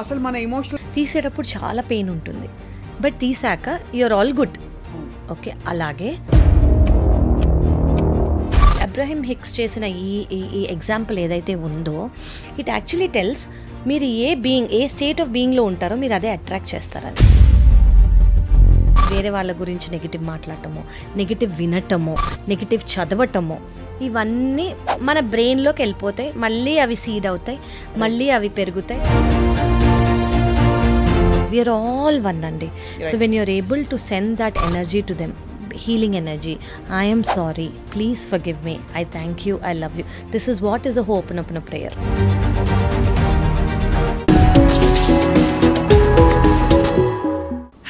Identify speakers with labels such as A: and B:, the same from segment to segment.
A: అసలు మన ఎమోషనల్ తీసేటప్పుడు చాలా
B: పెయిన్ ఉంటుంది బట్ తీసాక యూఆర్ ఆల్ గుడ్ ఓకే అలాగే అబ్రహీం హిక్స్ చేసిన ఈ ఈ ఎగ్జాంపుల్ ఏదైతే ఉందో ఇట్ యాక్చువల్లీ టెల్స్ మీరు ఏ బీయింగ్ ఏ స్టేట్ ఆఫ్ బీయింగ్లో ఉంటారో మీరు అదే అట్రాక్ట్ చేస్తారని వేరే వాళ్ళ గురించి నెగిటివ్ మాట్లాడటము నెగిటివ్ వినటము నెగిటివ్ చదవటము ఇవన్నీ మన బ్రెయిన్లోకి వెళ్ళిపోతాయి మళ్ళీ అవి సీడ్ అవుతాయి మళ్ళీ అవి పెరుగుతాయి విఆర్ ఆల్ వన్ అండి so when you're able to send that energy to them healing energy I'm sorry please forgive me I thank you I love you this is what is a Ho'oponopono
A: prayer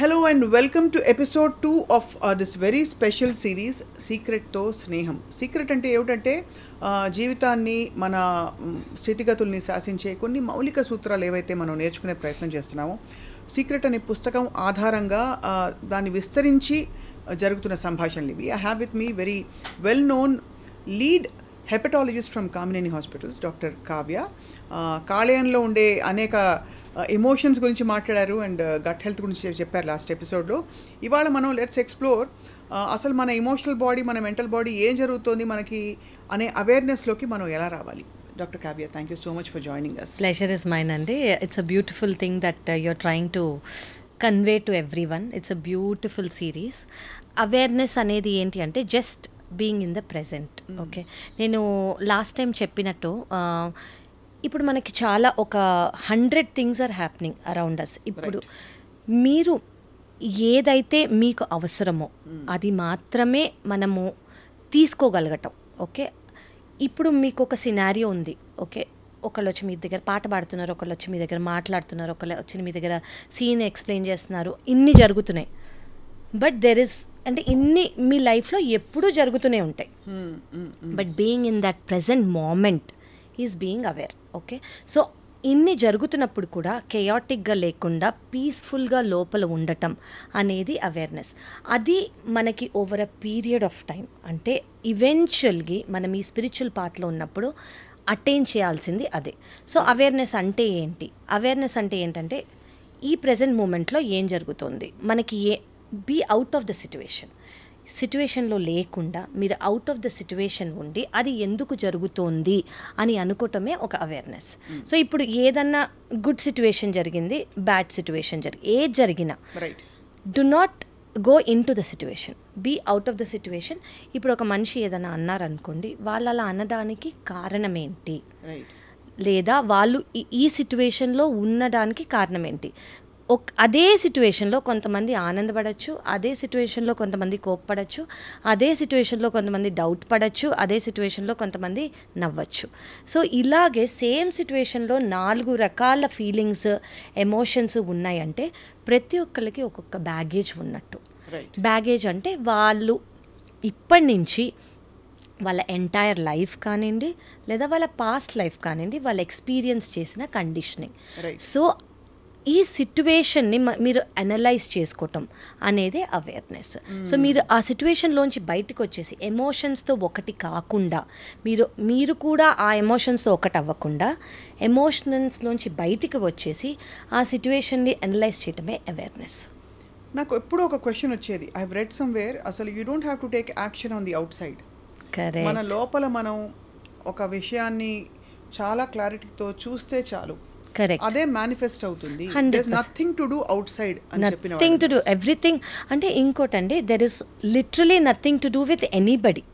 A: hello and welcome to episode two of this very special series సీక్రెట్తో స్నేహం secret అంటే ఏమిటంటే జీవితాన్ని మన స్థితిగతుల్ని శాసించే కొన్ని మౌలిక సూత్రాలు ఏవైతే మనం నేర్చుకునే ప్రయత్నం చేస్తున్నామో సీక్రెట్ అనే పుస్తకం ఆధారంగా దాన్ని విస్తరించి జరుగుతున్న సంభాషణలు ఇవి I have with me very well known lead hepatologist from Kamineni hospitals doctor Kavya కాళేయంలో ఉండే అనేక ఎమోషన్స్ uh, గురించి మాట్లాడారు అండ్ గట్ uh, హెల్త్ గురించి చెప్పారు లాస్ట్ ఎపిసోడ్లో ఇవాళ మనం లెట్స్ ఎక్స్ప్లోర్ uh, అసలు మన ఎమోషనల్ బాడీ మన మెంటల్ బాడీ ఏం జరుగుతోంది మనకి అనే అవేర్నెస్లోకి మనం ఎలా రావాలి doctor Kavya thank you so much for joining us
B: pleasure is mine అండి it's a beautiful thing that you're trying to convey to everyone it's a beautiful series awareness అనేది ఏంటి అంటే just being in the present okay నేను last time చెప్పినట్టు ఇప్పుడు మనకి చాలా ఒక hundred things are happening around అస్ ఇప్పుడు మీరు ఏదైతే మీకు అవసరమో hmm. అది మాత్రమే మనము తీసుకోగలగటం ఓకే ఇప్పుడు మీకు ఒక సినారియో ఉంది ఓకే ఒకళ్ళు వచ్చి మీ దగ్గర పాట పాడుతున్నారు ఒకళ్ళు వచ్చి మీ దగ్గర మాట్లాడుతున్నారు ఒకళ్ళు వచ్చి మీ దగ్గర సీన్ ఎక్స్ప్లెయిన్ చేస్తున్నారు ఇన్ని జరుగుతున్నాయి బట్ దెర్ ఇస్ అంటే ఇన్ని మీ లైఫ్లో ఎప్పుడూ జరుగుతూనే ఉంటాయి but being in that present moment is being aware okay so ఇన్ని జరుగుతున్నప్పుడు కూడా కెయాటిక్గా లేకుండా పీస్ఫుల్గా లోపల ఉండటం అనేది అవేర్నెస్ అది మనకి over a period of time అంటే ఈవెన్చువల్గా మనం ఈ స్పిరిచువల్ పాత్లో ఉన్నప్పుడు అటైన్ చేయాల్సింది అదే సో అవేర్నెస్ అంటే ఏంటి అవేర్నెస్ అంటే ఏంటంటే ఈ ప్రజెంట్ మూమెంట్లో ఏం జరుగుతుంది మనకి ఏ be out of the situation సిచ్యువేషన్లో లేకుండా మీరు అవుట్ ఆఫ్ ద సిచ్యువేషన్ ఉండి అది ఎందుకు జరుగుతోంది అని అనుకోవటమే ఒక అవేర్నెస్ సో hmm. ఇప్పుడు ఏదన్నా గుడ్ సిచ్యువేషన్ జరిగింది బ్యాడ్ సిచ్యువేషన్ జరిగి ఏది జరిగినా do not go into the situation be out of the situation ఇప్పుడు ఒక మనిషి ఏదైనా అన్నారనుకోండి వాళ్ళు అలా అనడానికి కారణం ఏంటి లేదా వాళ్ళు ఈ సిచ్యువేషన్లో ఉండడానికి కారణం ఏంటి అదే సిచ్యువేషన్లో కొంతమంది ఆనందపడచ్చు అదే సిచ్యువేషన్లో కొంతమంది కోప్పడచ్చు అదే సిట్యువేషన్లో కొంతమంది డౌట్ పడచ్చు అదే సిచ్యువేషన్లో కొంతమంది నవ్వచ్చు సో ఇలాగే సేమ్ సిట్యువేషన్లో నాలుగు రకాల ఫీలింగ్స్ ఎమోషన్స్ ఉన్నాయంటే ప్రతి ఒక్కరికి ఒక్కొక్క బ్యాగేజ్ ఉన్నట్టు బ్యాగేజ్ అంటే వాళ్ళు ఇప్పటి నుంచి వాళ్ళ ఎంటైర్ లైఫ్ కానివ్వండి లేదా వాళ్ళ పాస్ట్ లైఫ్ కానివ్వండి వాళ్ళు ఎక్స్పీరియన్స్ చేసిన కండిషనింగ్ సో ఈ సిట్యువేషన్ని మీరు అనలైజ్ చేసుకోవటం అనేది అవేర్నెస్ సో మీరు ఆ సిట్యువేషన్లోంచి బయటకు వచ్చేసి ఎమోషన్స్తో ఒకటి కాకుండా మీరు మీరు కూడా ఆ ఎమోషన్స్తో ఒకటి అవ్వకుండా ఎమోషన్స్లోంచి బయటికి వచ్చేసి ఆ సిట్యువేషన్ని అనలైజ్ చేయటమే
A: అవేర్నెస్ నాకు ఎప్పుడూ ఒక క్వశ్చన్ వచ్చేది ఐ రెడ్ వేర్ అసలు you don't have to take action on the outside మన లోపల మనం ఒక విషయాన్ని చాలా క్లారిటీతో చూస్తే చాలు కరెక్ట్ అదే మేనిఫెస్ట్ అవుతుంది nothing to do outside nothing
B: to do everything అంటే ఇంకోటండి there is literally nothing to do with anybody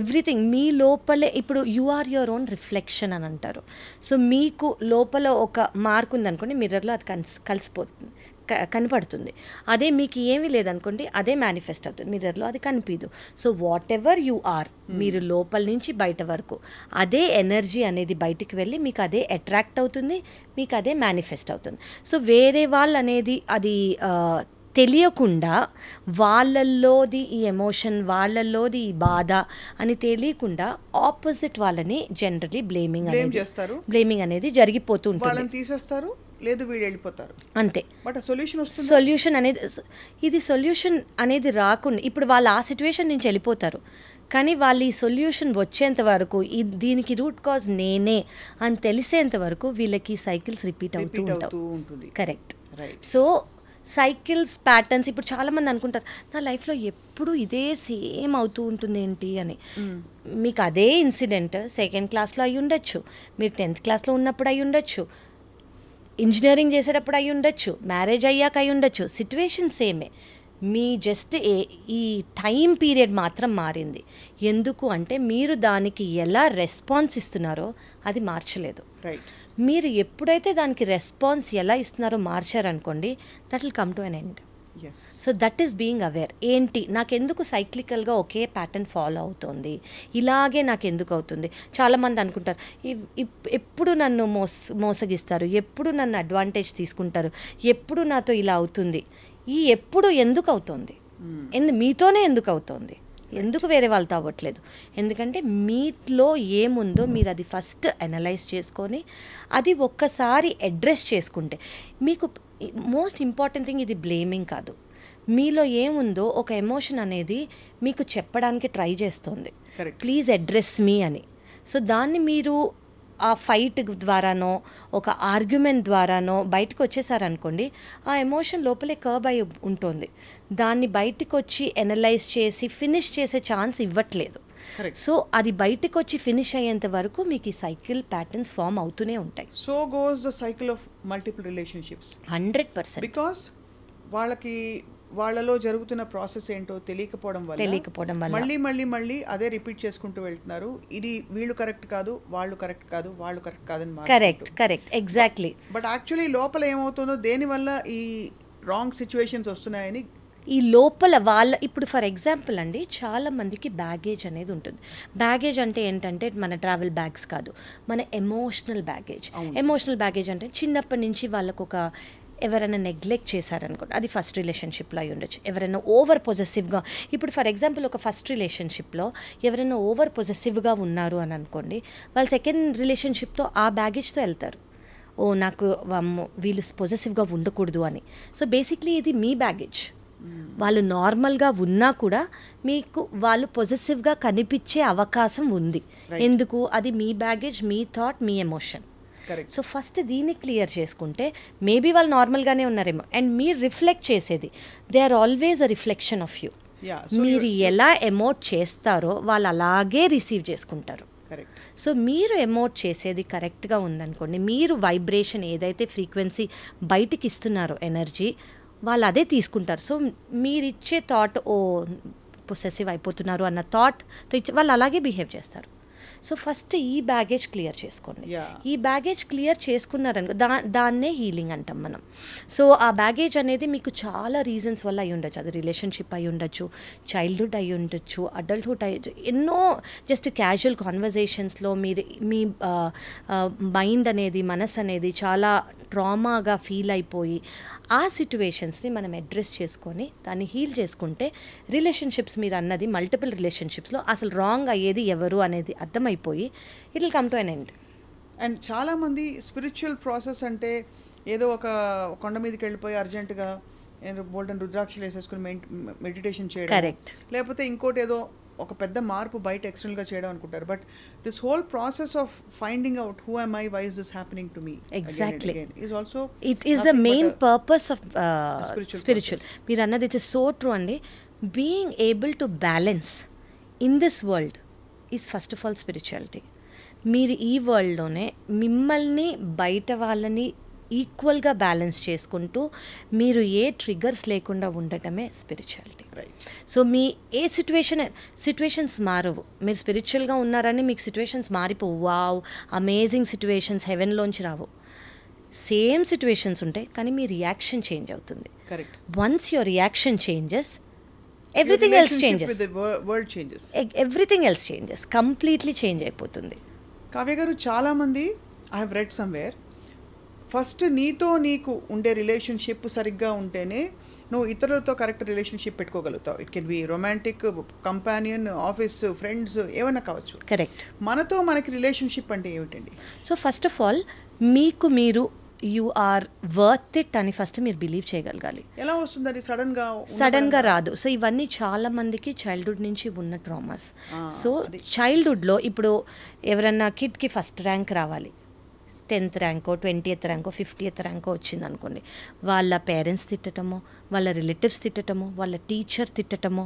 B: everything మీ లోపలే ఇప్పుడు you are your own reflection అని అంటారు సో మీకు లోపల ఒక మార్క్ ఉందనుకోండి మిర్రర్లో అది కలిసి కలిసిపోతుంది కనపడుతుంది అదే మీకు ఏమీ లేదనుకోండి అదే మేనిఫెస్ట్ అవుతుంది మిర్రర్లో అది కనిపించదు so whatever you are మీరు లోపల నుంచి బయట వరకు అదే ఎనర్జీ అనేది బయటికి వెళ్ళి మీకు అదే అట్రాక్ట్ అవుతుంది మీకు అదే మేనిఫెస్ట్ అవుతుంది సో వేరే వాళ్ళు అనేది అది తెలియకుండా వాళ్ళల్లోది ఈ ఎమోషన్ వాళ్ళల్లోది ఈ బాధ అని తెలియకుండా ఆపోజిట్ వాళ్ళని జనరలీ బ్లేమింగ్ అనేది బ్లేమింగ్ అనేది జరిగిపోతూ ఉంటుంది
A: లేదు వీడు వెళ్ళిపోతారు అంతే బట్ సొల్యూషన్
B: సొల్యూషన్ అనేది ఇది సొల్యూషన్ అనేది రాకుండా ఇప్పుడు వాళ్ళు ఆ సిచ్యువేషన్ నుంచి వెళ్ళిపోతారు కానీ వాళ్ళు ఈ సొల్యూషన్ వచ్చేంత వరకు దీనికి రూట్ కాజ్ నేనే అని తెలిసేంత వరకు వీళ్ళకి సైకిల్స్ రిపీట్ అవుతూ ఉంటుంది కరెక్ట్ సో సైకిల్స్ ప్యాటర్న్స్ ఇప్పుడు చాలా మంది అనుకుంటారు నా లైఫ్లో ఎప్పుడు ఇదే సేమ్ అవుతూ ఉంటుంది ఏంటి అని మీకు అదే ఇన్సిడెంట్ సెకండ్ క్లాస్లో అయి ఉండొచ్చు మీరు టెన్త్ క్లాస్లో ఉన్నప్పుడు అయి ఉండొచ్చు ఇంజనీరింగ్ చేసేటప్పుడు అయి ఉండొచ్చు మ్యారేజ్ అయ్యాక అయి ఉండొచ్చు సిట్యువేషన్ సేమే మీ జస్ట్ ఏ ఈ టైం పీరియడ్ మాత్రం మారింది ఎందుకు అంటే మీరు దానికి ఎలా రెస్పాన్స్ ఇస్తున్నారో అది మార్చలేదు మీరు ఎప్పుడైతే దానికి రెస్పాన్స్ ఎలా ఇస్తున్నారో మార్చారనుకోండి that will come to an end so that is being aware ఏంటి నాకెందుకు సైక్లికల్గా ఒకే ప్యాటర్న్ ఫాలో అవుతుంది ఇలాగే నాకు ఎందుకు అవుతుంది చాలామంది అనుకుంటారు ఎప్పుడు నన్ను మోస మోసగిస్తారు ఎప్పుడు నన్ను అడ్వాంటేజ్ తీసుకుంటారు ఎప్పుడు నాతో ఇలా అవుతుంది ఈ ఎప్పుడు ఎందుకు అవుతుంది hmm. ఎందు మీతోనే ఎందుకు అవుతుంది ఎందుకు వేరే వాళ్ళతో అవ్వట్లేదు ఎందుకంటే మీట్లో ఏముందో మీరు అది ఫస్ట్ అనలైజ్ చేసుకొని అది ఒక్కసారి అడ్రస్ చేసుకుంటే మీకు మోస్ట్ ఇంపార్టెంట్ థింగ్ ఇది బ్లేమింగ్ కాదు మీలో ఏముందో ఒక ఎమోషన్ అనేది మీకు చెప్పడానికి ట్రై చేస్తుంది ప్లీజ్ అడ్రస్ మీ అని సో దాన్ని మీరు ఆ ఫైట్ ద్వారానో ఒక ఆర్గ్యుమెంట్ ద్వారానో బయటకు వచ్చేసారనుకోండి ఆ ఎమోషన్ లోపలే కర్బ్ అయి ఉంటుంది దాన్ని బయటకు వచ్చి ఎనలైజ్ చేసి ఫినిష్ చేసే ఛాన్స్ ఇవ్వట్లేదు సో అది బయటకు వచ్చి ఫినిష్ అయ్యేంత వరకు మీకు ఈ సైకిల్ ప్యాటర్న్స్ ఫామ్ అవుతూనే ఉంటాయి
A: so goes the cycle of multiple relationships hundred percent because వాళ్ళకి వాళ్ళలో జరుగుతున్న ప్రాసెస్ ఏంటో తెలియకపోవడం వల్ల తెలియకపోవడం వల్ల మళ్ళీ మళ్ళీ మళ్ళీ అదే రిపీట్ చేసుకుంటూ వెళ్తున్నారు ఇది వీళ్ళు కరెక్ట్ కాదు వాళ్ళు కరెక్ట్ కాదు వాళ్ళు కరెక్ట్ కాదని correct correct exactly but actually లోపల ఏమవుతుందో దేనివల్ల ఈ రాంగ్ సిచ్యువేషన్స్ వస్తున్నాయని
B: ఈ లోపల వాళ్ళ ఇప్పుడు ఫర్ ఎగ్జాంపుల్ అండి చాలా మందికి బ్యాగేజ్ అనేది ఉంటుంది బ్యాగేజ్ అంటే ఏంటంటే మన ట్రావెల్ బ్యాగ్స్ కాదు మన ఎమోషనల్ బ్యాగేజ్ ఎమోషనల్ బ్యాగేజ్ అంటే చిన్నప్పటి నుంచి వాళ్ళకు ఒక ఎవరైనా నెగ్లెక్ట్ చేశారనుకోండి అది ఫస్ట్ రిలేషన్షిప్లో అయి ఉండొచ్చు ఎవరైనా ఓవర్ పొజెసివ్గా ఇప్పుడు ఫర్ ఎగ్జాంపుల్ ఒక ఫస్ట్ రిలేషన్షిప్లో ఎవరైనా ఓవర్ పొజెసివ్గా ఉన్నారు అని అనుకోండి వాళ్ళు సెకండ్ రిలేషన్షిప్తో ఆ బ్యాగేజ్తో వెళ్తారు ఓ నాకు వీళ్ళు పొజెసివ్గా ఉండకూడదు అని సో బేసిక్లీ ఇది మీ బ్యాగేజ్ hmm. వాళ్ళు నార్మల్గా ఉన్నా కూడా మీకు వాళ్ళు పొజెసివ్గా కనిపించే అవకాశం ఉంది ఎందుకు అది మీ బ్యాగేజ్ మీ థాట్ మీ ఎమోషన్ సో ఫస్ట్ దీన్ని క్లియర్ చేసుకుంటే మేబీ వాళ్ళు నార్మల్గానే ఉన్నారేమో అండ్ మీరు రిఫ్లెక్ట్ చేసేది they are always a reflection of you మీరు ఎలా ఎమోట్ చేస్తారో వాళ్ళు అలాగే రిసీవ్ చేసుకుంటారు సో మీరు ఎమోట్ చేసేది కరెక్ట్గా ఉందనుకోండి మీరు వైబ్రేషన్ ఏదైతే ఫ్రీక్వెన్సీ బయటికి ఇస్తున్నారో ఎనర్జీ వాళ్ళు అదే తీసుకుంటారు సో మీరు ఇచ్చే థాట్ ఓ పొసెసివ్ అయిపోతున్నారు అన్న థాట్ వాళ్ళు అలాగే బిహేవ్ చేస్తారు సో ఫస్ట్ ఈ బ్యాగేజ్ క్లియర్ చేసుకోండి ఈ బ్యాగేజ్ క్లియర్ చేసుకున్నారనుకో దా దాన్నే హీలింగ్ అంటాం మనం సో ఆ బ్యాగేజ్ అనేది మీకు చాలా రీజన్స్ వల్ల అయి ఉండొచ్చు అది రిలేషన్షిప్ అయి ఉండొచ్చు చైల్డ్హుడ్ అయి ఉండొచ్చు అడల్ట్హుడ్ అయ్యి ఎన్నో జస్ట్ క్యాజువల్ కాన్వర్జేషన్స్లో మీరు మీ మైండ్ అనేది మనసు అనేది చాలా ట్రామాగా ఫీల్ అయిపోయి ఆ సిట్యువేషన్స్ని మనం అడ్రస్ చేసుకొని దాన్ని హీల్ చేసుకుంటే రిలేషన్షిప్స్ మీరు అన్నది మల్టిపుల్ రిలేషన్షిప్స్లో అసలు రాంగ్ అయ్యేది ఎవరు అనేది అర్థమై అయిపోయి it will come to an end
A: and చాలామంది స్పిరిచువల్ ప్రాసెస్ అంటే ఏదో ఒక కొండ మీదకి వెళ్ళిపోయి అర్జెంటుగా బోల్డెన్ రుద్రాక్షలు వేసేసుకుని మెడిటేషన్ చేయడం కరెక్ట్ లేకపోతే ఇంకోటి ఏదో ఒక పెద్ద మార్పు బయట ఎక్స్టర్నల్గా చేయడం అనుకుంటారు but this whole process of finding out who am I why's this happening to me exactly is also it is the main
B: purpose of spiritual మీరు అన్నది ఇట్ ఇస్ సో ట్రూ అండి being able to balance in this world is first of all spirituality మీరు ఈ వరల్డ్లోనే మిమ్మల్ని బయట వాళ్ళని ఈక్వల్గా balance చేసుకుంటూ మీరు ఏ ట్రిగర్స్ లేకుండా ఉండటమే స్పిరిచువాలిటీ సో మీ ఏ సిచ్యువేషన్ సిచ్యువేషన్స్ మారవు మీరు స్పిరిచువల్గా ఉన్నారని మీకు సిచ్యువేషన్స్ మారిపోవు వావ్ అమేజింగ్ సిచ్యువేషన్స్ హెవెన్లోంచి రావు సేమ్ సిచ్యువేషన్స్ ఉంటాయి కానీ మీ రియాక్షన్ చేంజ్ అవుతుంది correct once your reaction changes
A: everything else changes world changes everything else changes completely
B: change అయిపోతుంది
A: కావ్య గారు చాలామంది I have read somewhere first నీతో నీకు ఉండే రిలేషన్షిప్ సరిగ్గా ఉంటేనే నువ్వు ఇతరులతో కరెక్ట్ రిలేషన్షిప్ పెట్టుకోగలుగుతావు it can be romantic companion office friends ఏమైనా కావచ్చు కరెక్ట్ మనతో మనకి రిలేషన్షిప్ అంటే ఏమిటండి సో ఫస్ట్ ఆఫ్ ఆల్ మీకు మీరు యు ఆర్ వర్త్ ఇట్ అని ఫస్ట్ మీరు బిలీవ్ చేయగలగాలి ఎలా వస్తుంది సడన్ గా సడన్ గా రాదు
B: సో ఇవన్నీ చాలా మందికి చైల్డ్హుడ్ నుంచి ఉన్న ట్రామాస్ సో చైల్డ్హుడ్ లో ఇప్పుడు ఎవరన్నా కిడ్ కి ఫస్ట్ ర్యాంక్ రావాలి టెన్త్ ర్యాంకో ట్వంటీయత్ ర్యాంకో ఫిఫ్టీయత్ ర్యాంకో వచ్చింది అనుకోండి వాళ్ళ పేరెంట్స్ తిట్టటమో వాళ్ళ రిలేటివ్స్ తిట్టటమో వాళ్ళ టీచర్ తిట్టటమో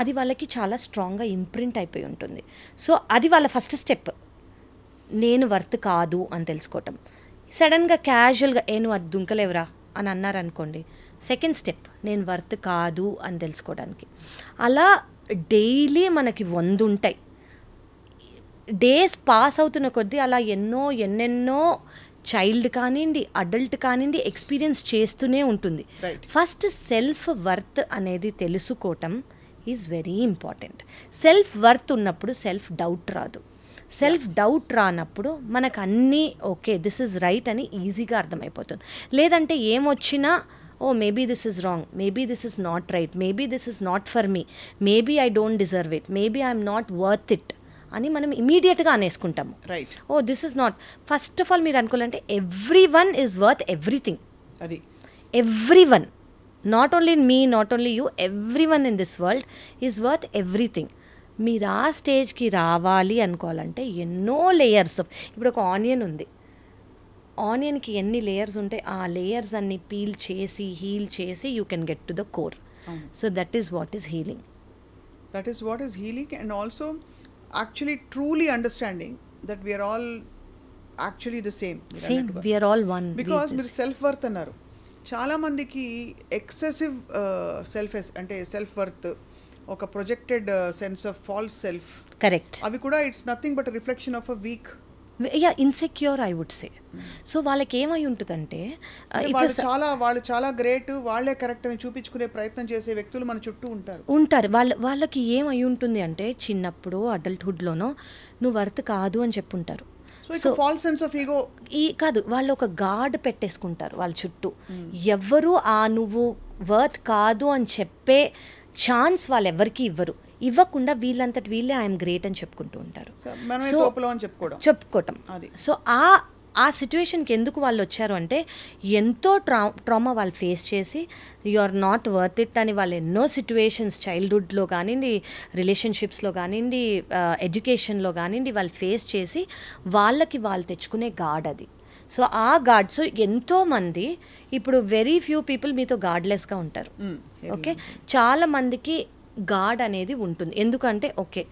B: అది వాళ్ళకి చాలా స్ట్రాంగ్గా ఇంప్రింట్ అయిపోయి ఉంటుంది సో అది వాళ్ళ ఫస్ట్ స్టెప్ నేను వర్త్ కాదు అని తెలుసుకోవటం సడన్గా క్యాజువల్గా ఏను అది దుంకలేవురా అని అన్నారనుకోండి సెకండ్ స్టెప్ నేను వర్త్ కాదు అని తెలుసుకోవడానికి అలా డైలీ మనకి వందుంటాయి డేస్ పాస్ అవుతున్న కొద్దీ అలా ఎన్నో ఎన్నెన్నో చైల్డ్ కానివ్వండి అడల్ట్ కానివ్వండి ఎక్స్పీరియన్స్ చేస్తూనే ఉంటుంది ఫస్ట్ సెల్ఫ్ వర్త్ అనేది తెలుసుకోవటం is very important self worth ఉన్నప్పుడు సెల్ఫ్ డౌట్ రాదు సెల్ఫ్ డౌట్ రానప్పుడు మనకు అన్నీ ఓకే దిస్ ఇస్ రైట్ అని ఈజీగా అర్థమైపోతుంది లేదంటే ఏమొచ్చినా oh maybe this is wrong maybe this is not right maybe this is not for me maybe I don't deserve it maybe I'm not worth it అని మనం ఇమీడియట్గా అనేసుకుంటాము right oh this is not first of all మీరు అనుకోవాలంటే everyone is worth everything అది everyone not only me not only you everyone in this world is worth everything మీరు ఆ స్టేజ్కి రావాలి అనుకోవాలంటే ఎన్నో లేయర్స్ ఇప్పుడు ఒక ఆనియన్ ఉంది ఆనియన్కి ఎన్ని లేయర్స్ ఉంటాయి ఆ లేయర్స్ అన్ని పీల్ చేసి హీల్ చేసి you can get to the core so that is what is healing
A: that is what is healing and also actually truly understanding that we are all actually the same same we are
B: all one because మీరు
A: self worth అన్నారు చాలామందికి excessive self అంటే self worth ఒక projected sense of false self correct అవి కూడా it's nothing but reflection of a weak yeah insecure I would say so వాళ్ళకి ఏమై ఉంటుందంటే uh, చాలా వాళ్ళు చాలా గ్రేట్ వాళ్ళే కరెక్ట్ అని చూపించుకునే ప్రయత్నం చేసే వ్యక్తులు మన చుట్టూ ఉంటారు
B: ఉంటారు వాళ్ళ వాళ్ళకి ఏమై ఉంటుంది అంటే చిన్నప్పుడు అడల్ట్హుడ్లోనో నువ్వు వర్త్ కాదు అని చెప్పుంటారు so false sense of ego ఈ కాదు వాళ్ళు ఒక గాడ్ పెట్టేసుకుంటారు వాళ్ళ చుట్టూ hmm. ఎవ్వరూ ఆ నువ్వు వర్త్ కాదు అని చెప్పే ఛాన్స్ వాళ్ళు ఎవరికి ఇవ్వరు ఇవ్వకుండా వీళ్ళంతటి వీళ్ళే ఐఎమ్ గ్రేట్ అని చెప్పుకుంటూ ఉంటారు సో చెప్పుకోవటం సో ఆ ఆ సిచ్యువేషన్కి ఎందుకు వాళ్ళు వచ్చారు అంటే ఎంతో ట్రా ట్రామా వాళ్ళు ఫేస్ చేసి you are not worth it అని వాళ్ళు ఎన్నో సిచ్యువేషన్స్ చైల్డ్హుడ్లో కానివ్వండి రిలేషన్షిప్స్లో కానివ్వండి ఎడ్యుకేషన్లో కానివ్వండి వాళ్ళు ఫేస్ చేసి వాళ్ళకి వాళ్ళు తెచ్చుకునే గాడ్ అది సో ఆ ఎంతో ఎంతోమంది ఇప్పుడు వెరీ ఫ్యూ పీపుల్ మీతో గాడ్లెస్గా ఉంటారు ఓకే hmm. చాలా మందికి గాడ్ అనేది ఉంటుంది ఎందుకంటే ఓకే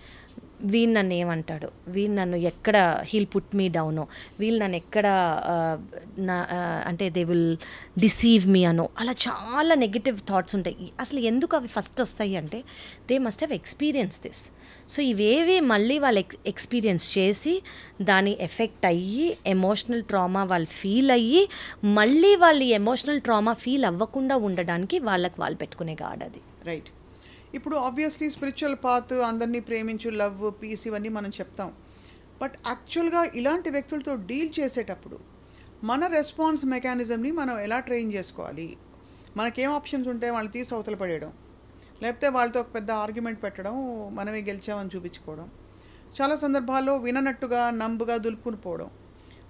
B: వీళ్ళు నన్ను ఏమంటాడు వీళ్ళు నన్ను ఎక్కడ హీల్ పుట్ మీ డౌనో వీళ్ళు నన్ను ఎక్కడ నా అంటే దే విల్ డిసీవ్ మీ అనో అలా చాలా నెగిటివ్ థాట్స్ ఉంటాయి అసలు ఎందుకు అవి ఫస్ట్ వస్తాయి అంటే they must have experience this so ఇవేవి మళ్ళీ వాళ్ళు ఎక్స్పీరియన్స్ చేసి దాని ఎఫెక్ట్ అయ్యి ఎమోషనల్ ట్రామా వాళ్ళు ఫీల్ అయ్యి మళ్ళీ వాళ్ళు ఎమోషనల్ ట్రామా ఫీల్ అవ్వకుండా ఉండడానికి వాళ్ళకి వాళ్ళు పెట్టుకునే గాడ్ అది
A: రైట్ ఇప్పుడు ఆబ్వియస్లీ స్పిరిచువల్ పాత్ అందరినీ ప్రేమించు లవ్ పీస్ ఇవన్నీ మనం చెప్తాం బట్ యాక్చువల్గా ఇలాంటి వ్యక్తులతో డీల్ చేసేటప్పుడు మన రెస్పాన్స్ మెకానిజంని మనం ఎలా ట్రైన్ చేసుకోవాలి మనకేం ఆప్షన్స్ ఉంటే వాళ్ళు తీసి అవతల పడేయడం లేకపోతే వాళ్ళతో ఒక పెద్ద ఆర్గ్యుమెంట్ పెట్టడం మనమే గెలిచామని చూపించుకోవడం చాలా సందర్భాల్లో విననట్టుగా నంబుగా దులుపుకుని పోవడం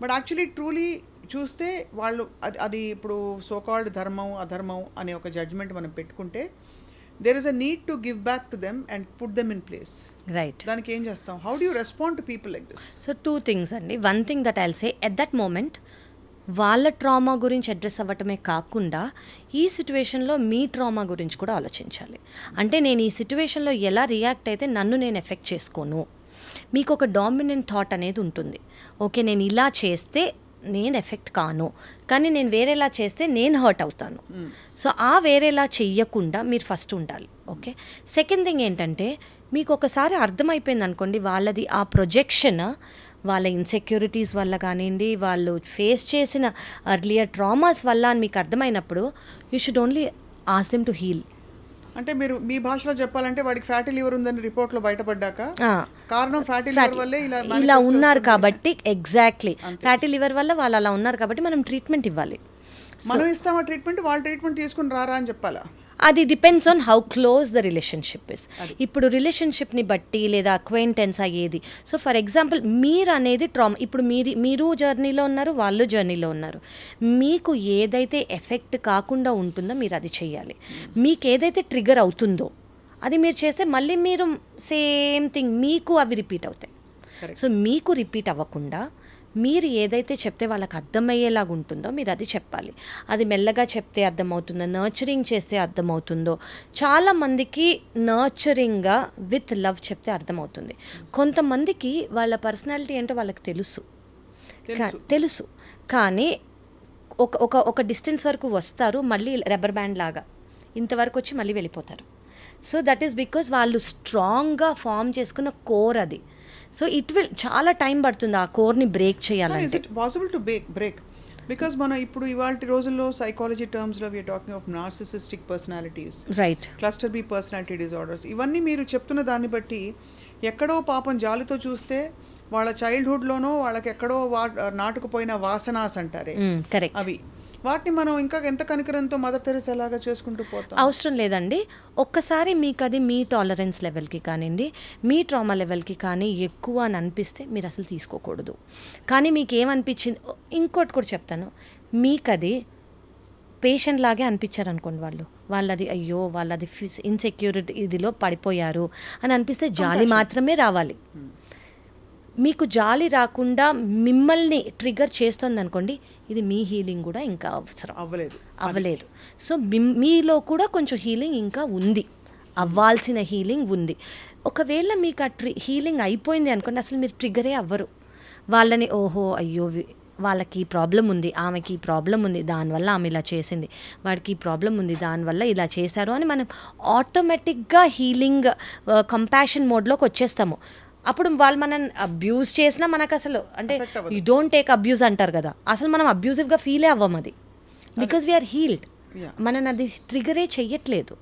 A: బట్ యాక్చువల్లీ ట్రూలీ చూస్తే వాళ్ళు అది అది ఇప్పుడు సోకాల్డ్ ధర్మం అధర్మం అనే ఒక జడ్జ్మెంట్ మనం పెట్టుకుంటే there is a need to give back to them and put them in place right దానికి ఏం చేస్తాం how do respond to people like this
B: so two things అండి one thing that I'll say at that moment వాళ్ళ trauma గురించి address అవ్వటమే కాకుండా ఈ సిట్యువేషన్లో మీ trauma గురించి కూడా ఆలోచించాలి అంటే నేను ఈ సిట్యువేషన్లో ఎలా రియాక్ట్ అయితే నన్ను నేను ఎఫెక్ట్ చేసుకోను మీకు ఒక డామినెంట్ థాట్ అనేది ఉంటుంది ఓకే నేను ఇలా చేస్తే నేను ఎఫెక్ట్ కాను కానీ నేను వేరేలా చేస్తే నేను హర్ట్ అవుతాను సో ఆ వేరేలా చెయ్యకుండా మీరు ఫస్ట్ ఉండాలి ఓకే సెకండ్ థింగ్ ఏంటంటే మీకు ఒకసారి అర్థమైపోయింది అనుకోండి వాళ్ళది ఆ ప్రొజెక్షన్ వాళ్ళ ఇన్సెక్యూరిటీస్ వల్ల కానివ్వండి వాళ్ళు ఫేస్ చేసిన అర్లియర్ ట్రామాస్ వల్ల అని మీకు అర్థమైనప్పుడు you should only ask them to heal
A: అంటే మీరు మీ భాషలో చెప్పాలంటే వాడికి ఫ్యాటీ లివర్ ఉందని రిపోర్ట్లో బయటపడ్డాక కారణం ఫ్యాటీ లివర్ వల్లే ఇలా ఇలా
B: ఉన్నారు కాబట్టి ఎగ్జాక్ట్లీ ఫ్యాటీ లివర్ వల్ల వాళ్ళు అలా ఉన్నారు కాబట్టి మనం ట్రీట్మెంట్ ఇవ్వాలి మనం
A: ఆ ట్రీట్మెంట్ వాళ్ళు ట్రీట్మెంట్ తీసుకుని రారా
B: అని చెప్పాలా అది depends on how close the relationship is ఇప్పుడు రిలేషన్షిప్ని బట్టి లేదా అక్వైంటెన్స్ అయ్యేది సో ఫర్ ఎగ్జాంపుల్ మీరు అనేది ట్రామ్ ఇప్పుడు మీరు మీరు జర్నీలో ఉన్నారు వాళ్ళు జర్నీలో ఉన్నారు మీకు ఏదైతే ఎఫెక్ట్ కాకుండా ఉంటుందో మీరు అది చేయాలి మీకు ఏదైతే ట్రిగర్ అవుతుందో అది మీరు చేస్తే మళ్ళీ మీరు సేమ్ థింగ్ మీకు అవి రిపీట్ అవుతాయి సో మీకు రిపీట్ అవ్వకుండా మీరు ఏదైతే చెప్తే వాళ్ళకి అర్థమయ్యేలాగా ఉంటుందో మీరు అది చెప్పాలి అది మెల్లగా చెప్తే అర్థమవుతుందో నర్చరింగ్ చేస్తే అర్థమవుతుందో చాలామందికి నర్చరింగ్గా విత్ లవ్ చెప్తే అర్థమవుతుంది కొంతమందికి వాళ్ళ పర్సనాలిటీ ఏంటో వాళ్ళకి తెలుసు తెలుసు కానీ ఒక ఒక ఒక డిస్టెన్స్ వరకు వస్తారు మళ్ళీ రబ్బర్ బ్యాండ్ లాగా ఇంతవరకు వచ్చి మళ్ళీ వెళ్ళిపోతారు సో దట్ ఈస్ బికాస్ వాళ్ళు స్ట్రాంగ్గా ఫామ్ చేసుకున్న కోర్ అది సో ఇట్ విల్ చాలా టైం పడుతుంది ఆ కోర్ని బ్రేక్ చేయాలంటే it
A: possible to break break because మనం ఇప్పుడు ఇవాళ రోజుల్లో సైకాలజీ లో we are talking of narcissistic personalities right cluster B personality disorders ఇవన్నీ మీరు చెప్తున్న దాన్ని బట్టి ఎక్కడో పాపం జాలితో చూస్తే వాళ్ళ చైల్డ్హుడ్లోనో వాళ్ళకి ఎక్కడో వా నాటుకుపోయిన వాసనాస్ అంటారే hmm, అవి వాటిని మనం ఇంకా ఎంత కనికరంతో మదర్ తెరస్ ఎలాగా చేసుకుంటూ పోతాం
B: అవసరం లేదండి ఒక్కసారి మీకు అది మీ టాలరెన్స్ లెవెల్కి కానివ్వండి మీ ట్రామా లెవెల్కి కానీ ఎక్కువ అని అనిపిస్తే మీరు అసలు తీసుకోకూడదు కానీ మీకు ఏమనిపించింది ఇంకోటి కూడా చెప్తాను మీకు అది పేషెంట్ లాగే అనిపించారు అనుకోండి వాళ్ళు వాళ్ళది అయ్యో వాళ్ళది ఇన్సెక్యూరిటీ ఇదిలో పడిపోయారు అని అనిపిస్తే జాలి మాత్రమే రావాలి మీకు జాలి రాకుండా మిమ్మల్ని ట్రిగర్ చేస్తుంది అనుకోండి ఇది మీ హీలింగ్ కూడా ఇంకా అవసరం అవ్వలేదు అవ్వలేదు సో మీలో కూడా కొంచెం హీలింగ్ ఇంకా ఉంది అవ్వాల్సిన హీలింగ్ ఉంది ఒకవేళ మీకు ఆ ట్రి హీలింగ్ అయిపోయింది అనుకోండి అసలు మీరు ట్రిగరే అవ్వరు వాళ్ళని ఓహో అయ్యో వాళ్ళకి ప్రాబ్లం ఉంది ఆమెకి ప్రాబ్లం ఉంది దానివల్ల ఆమె ఇలా చేసింది వాడికి ప్రాబ్లం ఉంది దానివల్ల ఇలా చేశారు అని మనం ఆటోమేటిక్గా హీలింగ్ కంపాషన్ మోడ్లోకి వచ్చేస్తాము అప్పుడు వాళ్ళు మనం అబ్యూజ్ చేసినా మనకు అసలు అంటే యూ డోంట్ టేక్ అబ్యూజ్ అంటారు కదా అసలు మనం అబ్యూజివ్గా ఫీలే అవ్వం అది బికాస్ వీఆర్ హీల్డ్ మనం అది ట్రిగరే చెయ్యట్లేదు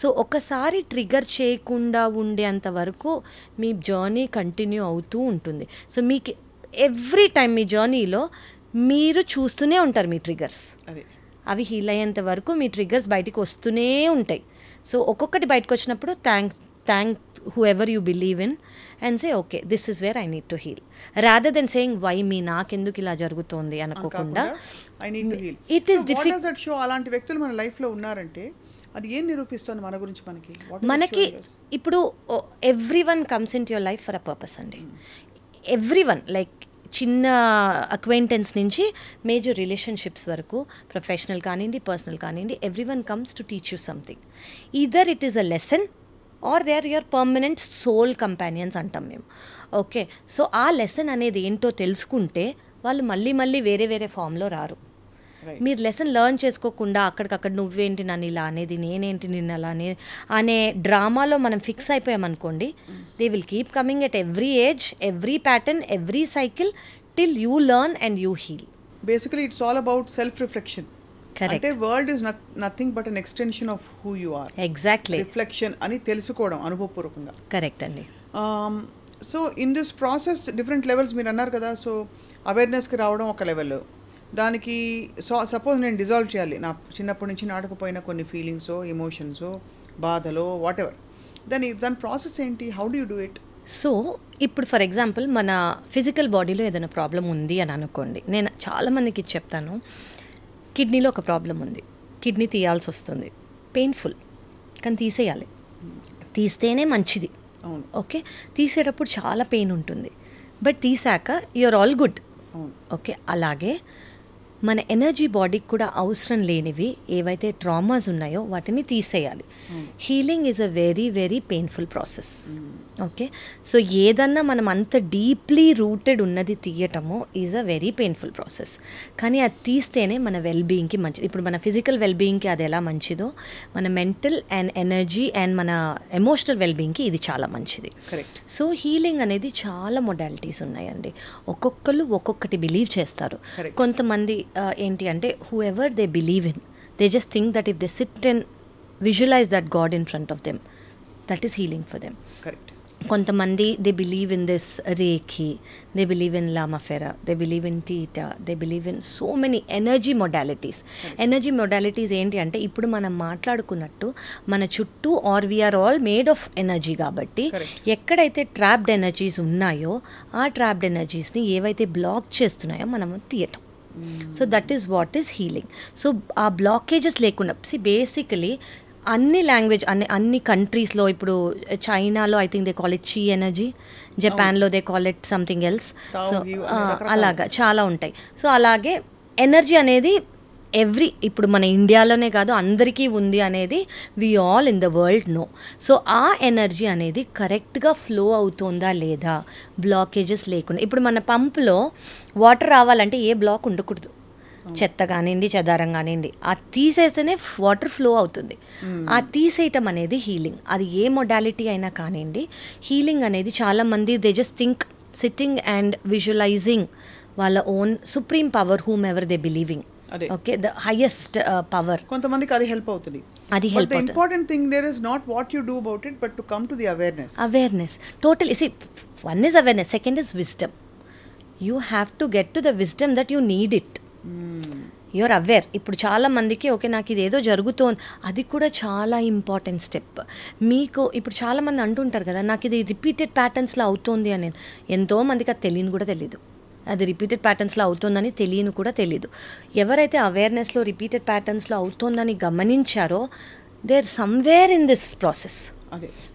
B: సో ఒకసారి ట్రిగర్ చేయకుండా ఉండేంత వరకు మీ జర్నీ కంటిన్యూ అవుతూ ఉంటుంది సో మీకు ఎవ్రీ టైం మీ జర్నీలో మీరు చూస్తూనే ఉంటారు మీ ట్రిగర్స్ అవి హీల్ అయ్యేంత వరకు మీ ట్రిగర్స్ బయటకు వస్తూనే ఉంటాయి సో ఒక్కొక్కటి బయటకు వచ్చినప్పుడు thank thank whoever you believe in and say okay this is where I need to heal rather than saying why me నాకెందుకు ఇలా జరుగుతోంది అనుకోకుండా ఇట్ ఈస్ డిఫికల్ట్
A: షో అలాంటి వ్యక్తులు మన లైఫ్లో ఉన్నారంటే అది ఏం నిరూపిస్తుంది మన గురించి మనకి మనకి
B: ఇప్పుడు everyone comes in your life for a purpose అండి ఎవ్రీ వన్ లైక్ చిన్న అక్వైంటెన్స్ నుంచి మేజర్ రిలేషన్షిప్స్ వరకు ప్రొఫెషనల్ కానివ్వండి పర్సనల్ కానివ్వండి everyone comes to teach you something either it is a lesson or they are your permanent soul companions అంటాం మేము okay so ఆ lesson అనేది ఏంటో తెలుసుకుంటే వాళ్ళు మళ్ళీ మళ్ళీ వేరే వేరే ఫామ్లో రారు మీరు లెసన్ లెర్న్ చేసుకోకుండా అక్కడికక్కడ నువ్వేంటి నన్ను ఇలా అనేది నేనేంటి నిన్ను అలా అనే అనే డ్రామాలో మనం ఫిక్స్ అయిపోయామనుకోండి they will keep coming at every age every pattern every cycle till you learn and you
A: heal basically it's all about self reflection అంటే world is nothing but an extension of who you are exactly reflection అని తెలుసుకోవడం అనుభవపూర్వకంగా correct అండి so in this process different levels మీరు అన్నారు కదా so అవేర్నెస్కి రావడం ఒక లెవెల్ దానికి సో సపోజ్ నేను డిజాల్వ్ చేయాలి నా చిన్నప్పటి నుంచి నాటకపోయిన కొన్ని ఫీలింగ్స్ ఎమోషన్స్ బాధలో వాట్ ఎవర్ దాని దాని ప్రాసెస్ ఏంటి how do do it
B: so ఇప్పుడు ఫర్ ఎగ్జాంపుల్ మన ఫిజికల్ బాడీలో ఏదైనా ప్రాబ్లం ఉంది అని అనుకోండి నేను చాలామందికి చెప్తాను కిడ్నీలో ఒక ప్రాబ్లం ఉంది కిడ్నీ తీయాల్సి వస్తుంది పెయిన్ఫుల్ కానీ తీసేయాలి తీస్తేనే మంచిది ఓకే తీసేటప్పుడు చాలా పెయిన్ ఉంటుంది బట్ తీసాక యూఆర్ ఆల్ గుడ్ ఓకే అలాగే మన ఎనర్జీ బాడీకి కూడా అవసరం లేనివి ఏవైతే ట్రామాస్ ఉన్నాయో వాటిని తీసేయాలి hmm. Healing is a very very painful process hmm. Okay so ఏదన్నా మనం అంత డీప్లీ రూటెడ్ ఉన్నది తీయటము is a very painful process కానీ అది తీస్తేనే మన వెల్బీయింగ్కి మంచిది ఇప్పుడు మన ఫిజికల్ వెల్బీయింగ్కి అది ఎలా మంచిదో మన మెంటల్ అండ్ ఎనర్జీ అండ్ మన ఎమోషనల్ వెల్బీయింగ్కి ఇది చాలా మంచిది సో హీలింగ్ అనేది చాలా మొడాలిటీస్ ఉన్నాయండి ఒక్కొక్కరు ఒక్కొక్కటి బిలీవ్ చేస్తారు కొంతమంది ఏంటి అంటే whoever they believe in they just think that if they sit in visualize that god in front of them that is healing for them correct కొంతమంది they believe in this reiki they believe in lama fera they believe in theta they believe in so many energy modalities energy modalities ఏంటి అంటే ఇప్పుడు మనం మాట్లాడుకున్నట్టు మన చుట్టూ or we are all made of energy కాబట్టి ఎక్కడైతే ట్రాప్డ్ ఎనర్జీస్ ఉన్నాయో ఆ ట్రాప్డ్ ఎనర్జీస్ని ఏవైతే బ్లాక్ చేస్తున్నాయో మనం తీయటం so that is what is healing so ఆ బ్లాకేజెస్ లేకుండా సి బేసికలీ అన్ని లాంగ్వేజ్ అన్ని అన్ని కంట్రీస్లో ఇప్పుడు చైనాలో I think they call it chi energy జపాన్లో they call it something else so అలాగా చాలా ఉంటాయి సో అలాగే ఎనర్జీ అనేది ఎవ్రీ ఇప్పుడు మన ఇండియాలోనే కాదు అందరికీ ఉంది అనేది we all in the world know so ఆ ఎనర్జీ అనేది కరెక్ట్గా ఫ్లో అవుతుందా లేదా బ్లాకేజెస్ లేకుండా ఇప్పుడు మన పంప్లో వాటర్ రావాలంటే ఏ బ్లాక్ ఉండకూడదు చెత్త కానివ్వండి చెదారం కానివ్వండి ఆ తీసేస్తేనే వాటర్ ఫ్లో అవుతుంది hmm. ఆ తీసేయటం అనేది హీలింగ్ అది ఏ మొడాలిటీ అయినా కానివ్వండి హీలింగ్ అనేది చాలామంది they just think sitting and visualizing వాళ్ళ own supreme power whomever they believing అదే ఓకే ద హైయెస్ట్ పవర్ కొంతమందికి అది హెల్ప్ అవుతుంది అది help
A: important thing there is not what you do about it but to come to the awareness
B: awareness total is one is awareness
A: second is wisdom you have to get to the wisdom that you
B: need it you're aware ఇప్పుడు చాలా మందికి okay నాకు ఇది ఏదో జరుగుతోంది అది కూడా చాలా ఇంపార్టెంట్ స్టెప్ మీకు ఇప్పుడు చాలా మంది అంటుంటారు కదా నాకు ఇది రిపీటెడ్ ప్యాటర్న్స్లో అవుతోంది అని ఎంతో మందికి అది తెలియని కూడా తెలీదు అది రిపీటెడ్ ప్యాటర్న్స్లో అవుతుందని తెలియను కూడా తెలియదు ఎవరైతే అవేర్నెస్లో రిపీటెడ్ ప్యాటర్న్స్లో అవుతుందని గమనించారో there somewhere in this process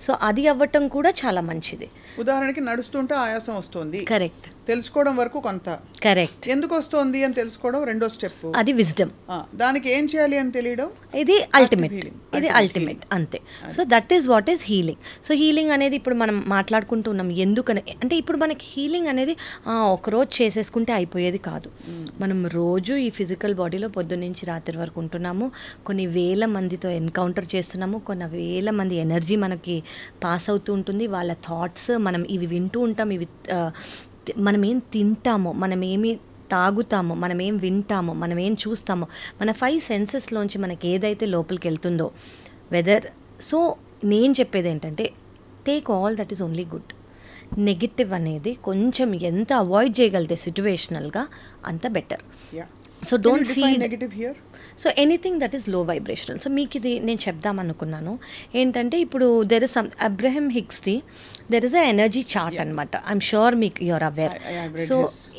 B: so అది అవ్వటం కూడా చాలా మంచిది
A: ఉదాహరణకి నడుస్తుంటే ఆయాసం వస్తుంది కరెక్ట్ తెలుసుకోవడం వరకు కొంత కరెక్ట్ ఎందుకు వస్తుంది అని తెలుసుకోవడం రెండో స్టెప్ అది విజ్డమ్ దానికి ఏం చేయాలి అని తెలియడం ఇది అల్టిమేట్ ఇది
B: అల్టిమేట్ అంతే so that is what is healing so healing అనేది ఇప్పుడు మనం మాట్లాడుకుంటున్నాం ఎందుకని అంటే ఇప్పుడు మనకి హీలింగ్ అనేది ఒకరోజు చేసేసుకుంటే అయిపోయేది కాదు మనం రోజు ఈ ఫిజికల్ బాడీలో పొద్దున్నుంచి రాత్రి వరకు ఉంటున్నాము కొన్ని వేల మందితో ఎన్కౌంటర్ చేస్తున్నాము కొన్ని వేల మంది ఎనర్జీ మనకి పాస్ అవుతూ ఉంటుంది వాళ్ళ థాట్స్ మనం ఇవి వింటూ ఉంటాం ఇవి మనం ఏం తింటామో మనం ఏమి తాగుతామో మనం ఏం వింటామో మనం ఏం చూస్తామో మన ఫైవ్ సెన్సెస్లోంచి మనకి ఏదైతే లోపలికి వెళ్తుందో వెదర్ సో నేను చెప్పేది ఏంటంటే take all that is only good negative అనేది కొంచెం ఎంత అవాయిడ్ చేయగలిగితే సిచ్యువేషనల్గా అంత better
A: so don't feel negative here
B: so anything that is low vibrational so మీకు ఇది నేను చెప్దామనుకున్నాను ఏంటంటే ఇప్పుడు దెర్ ఇస్ సమ్ అబ్రహం హిక్స్ది there is a energy chart అనమాట ఐఎమ్ షూర్ మీకు యువర్ అవేర్ సో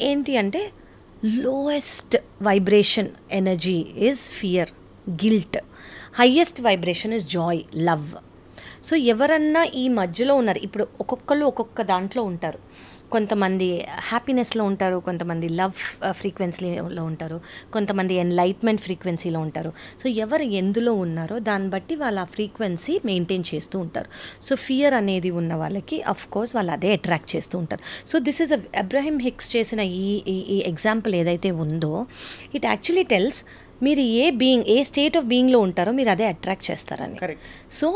B: ఏంటి అంటే lowest vibration energy is fear guilt highest vibration is joy love so ఎవరన్నా ఈ మధ్యలో ఉన్నారు ఇప్పుడు ఒక్కొక్కళ్ళు ఒక్కొక్క దాంట్లో ఉంటారు కొంతమంది హ్యాపీనెస్లో ఉంటారు కొంతమంది లవ్ ఫ్రీక్వెన్సీలో ఉంటారు కొంతమంది ఎన్లైట్మెంట్ ఫ్రీక్వెన్సీలో ఉంటారు సో ఎవరు ఎందులో ఉన్నారో దాన్ని బట్టి వాళ్ళు ఆ ఫ్రీక్వెన్సీ మెయింటైన్ చేస్తూ ఉంటారు సో ఫియర్ అనేది ఉన్న వాళ్ళకి అఫ్ కోర్స్ వాళ్ళు అదే అట్రాక్ట్ చేస్తూ ఉంటారు so this is Abraham Hicks చేసిన ఈ ఈ ఎగ్జాంపుల్ ఏదైతే ఉందో ఇట్ యాక్చువల్లీ టెల్స్ మీరు ఏ బీయింగ్ ఏ స్టేట్ ఆఫ్ బీయింగ్లో ఉంటారో మీరు అదే అట్రాక్ట్ చేస్తారని సో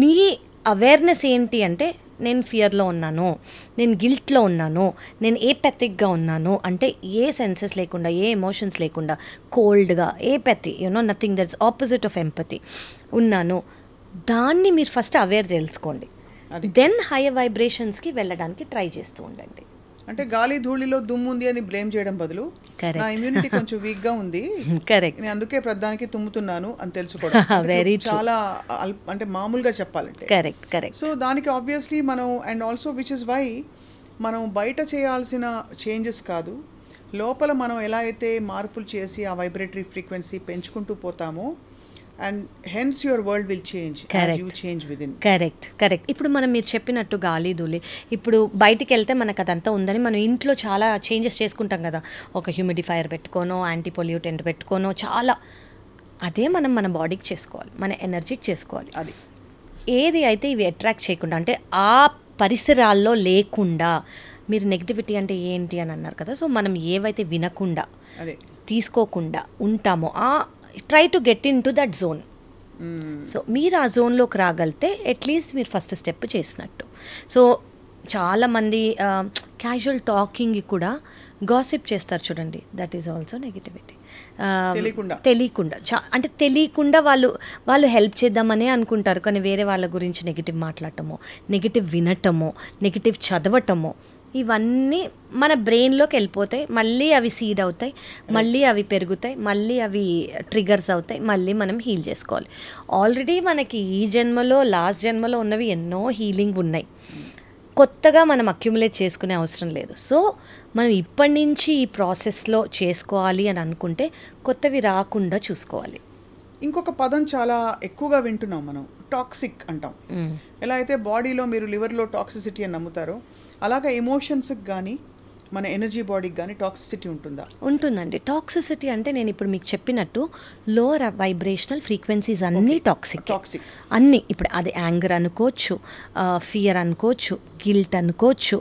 B: మీ అవేర్నెస్ ఏంటి అంటే నేను ఫియర్లో ఉన్నాను నేను గిల్ట్లో ఉన్నాను నేను ఏ పెతిక్గా ఉన్నాను అంటే ఏ సెన్సెస్ లేకుండా ఏ ఎమోషన్స్ లేకుండా కోల్డ్గా apathy you know nothing that's opposite of empathy ఉన్నాను దాన్ని మీరు ఫస్ట్ అవేర్ తెలుసుకోండి దెన్ హైయర్ వైబ్రేషన్స్కి
A: వెళ్ళడానికి ట్రై చేస్తూ ఉండండి అంటే గాలి ధూళిలో దుమ్ము ఉంది అని బ్లేమ్ చేయడం బదులు నా ఇమ్యూనిటీ కొంచెం వీక్ గా ఉంది నేను అందుకే ప్రధానికి తుమ్ముతున్నాను అని తెలుసుకోవడం వెరీ చాలా అంటే మామూలుగా చెప్పాలంటే కరెక్ట్ కరెక్ట్ సో దానికి ఆబ్వియస్లీ మనం and also which is why మనం బయట చేయాల్సిన చేంజెస్ కాదు లోపల మనం ఎలా అయితే మార్పులు చేసి ఆ వైబ్రేటరీ ఫ్రీక్వెన్సీ పెంచుకుంటూ పోతామో and hence your world will change change within
B: correct correct ఇప్పుడు మనం మీరు చెప్పినట్టు గాలి ధూళి ఇప్పుడు బయటికి వెళ్తే మనకు అదంతా ఉందని మనం ఇంట్లో చాలా చేంజెస్ చేసుకుంటాం కదా ఒక హ్యూమిడిఫైయర్ పెట్టుకోనో యాంటీ పొల్యూటెంట్ పెట్టుకోనో చాలా అదే మనం మన బాడీకి చేసుకోవాలి మన ఎనర్జీకి చేసుకోవాలి అది ఏది అయితే ఇవి అట్రాక్ట్ చేయకుండా అంటే ఆ పరిసరాల్లో లేకుండా మీరు నెగిటివిటీ అంటే ఏంటి అని అన్నారు కదా సో మనం ఏవైతే వినకుండా తీసుకోకుండా ఉంటామో ఆ try to get into that zone so మీరు ఆ జోన్లోకి రాగలితే అట్లీస్ట్ మీరు ఫస్ట్ స్టెప్ చేసినట్టు సో చాలామంది క్యాజువల్ టాకింగ్ కూడా గాసిప్ చేస్తారు చూడండి దట్ ఈజ్ ఆల్సో నెగిటివిటీ తెలియకుండా అంటే తెలియకుండా వాళ్ళు వాళ్ళు హెల్ప్ చేద్దామనే అనుకుంటారు కానీ వేరే వాళ్ళ గురించి నెగిటివ్ మాట్లాడటమో నెగిటివ్ వినటమో నెగిటివ్ చదవటమో ఇవన్నీ మన బ్రెయిన్లోకి వెళ్ళిపోతాయి మళ్ళీ అవి సీడ్ అవుతాయి మళ్ళీ అవి పెరుగుతాయి మళ్ళీ అవి ట్రిగర్స్ అవుతాయి మళ్ళీ మనం హీల్ చేసుకోవాలి ఆల్రెడీ మనకి ఈ జన్మలో లాస్ట్ జన్మలో ఉన్నవి ఎన్నో హీలింగ్ ఉన్నాయి కొత్తగా మనం అక్యుములేట్ చేసుకునే అవసరం లేదు సో మనం ఇప్పటి నుంచి ఈ ప్రాసెస్లో చేసుకోవాలి అని అనుకుంటే కొత్తవి రాకుండా చూసుకోవాలి
A: ఇంకొక పదం చాలా ఎక్కువగా వింటున్నాం మనం టాక్సిక్ అంటాం ఎలా అయితే బాడీలో మీరు లివర్లో టాక్సిసిటీ అని నమ్ముతారో అలాగే ఎమోషన్స్కి కానీ మన ఎనర్జీ బాడీకి కానీ టాక్సిసిటీ ఉంటుందా ఉంటుందండి
B: టాక్సిసిటీ అంటే నేను ఇప్పుడు మీకు చెప్పినట్టు లోవర్ వైబ్రేషనల్ ఫ్రీక్వెన్సీస్ అన్నీ టాక్సిక్ టాక్సిక్ అన్నీ ఇప్పుడు అది యాంగర్ అనుకోవచ్చు ఫియర్ అనుకోవచ్చు గిల్ట్ అనుకోవచ్చు